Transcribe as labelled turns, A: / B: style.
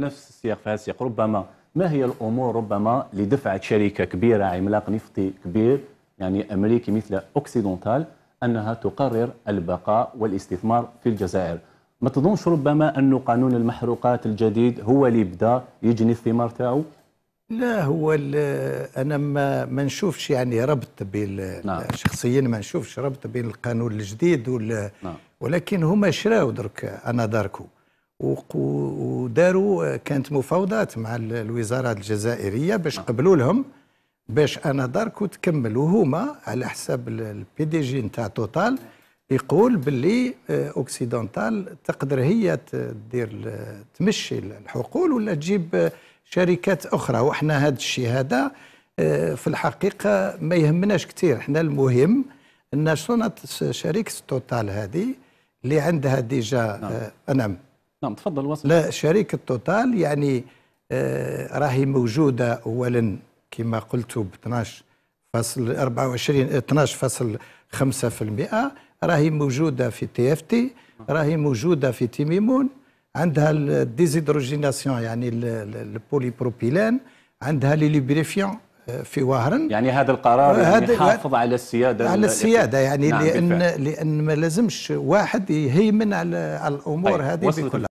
A: نفس السياق في هذا السياق ربما ما هي الامور ربما اللي دفعت شركه كبيره عملاق نفطي كبير يعني امريكي مثل اوكسيدونتال انها تقرر البقاء والاستثمار في الجزائر ما تظنش ربما انه قانون المحروقات الجديد هو اللي بدا يجني الثمار تاعو
B: لا هو انا ما ما نشوفش يعني ربط بين نعم. شخصيا ما نشوفش ربط بين القانون الجديد وال نعم. ولكن هما شراو درك انا داركو وداروا آه، كانت مفاوضات مع الوزاره الجزائريه باش قبلوا لهم باش انا داركو تكملوا وهما على حساب البي دي جي نتاع توتال يقول باللي اوكسيدونتال آه، تقدر هي تدير تمشي الحقول ولا تجيب آه، شركات اخرى وحنا هذا الشيء هذا في الحقيقه ما يهمناش كثير حنا المهم ان شركه توتال هذه اللي عندها ديجا نعم. آه نعم نعم تفضل وصل لا شركة توتال يعني آه راهي موجودة أولا كما قلت ب 12 فاصل 24 12 فاصل 5% راهي موجودة في تي اف تي راهي موجودة في تيميمون عندها الديزيدروجيناسيون يعني البولي بروبيلان عندها لي ليبريفيون آه، في وهرن
A: يعني هذا القرار يعني آه، يحافظ على السياده على السياده يعني نعم لان
B: بالفعل. لان ما لازمش واحد يهيمن على الامور طيب، هذه بكلها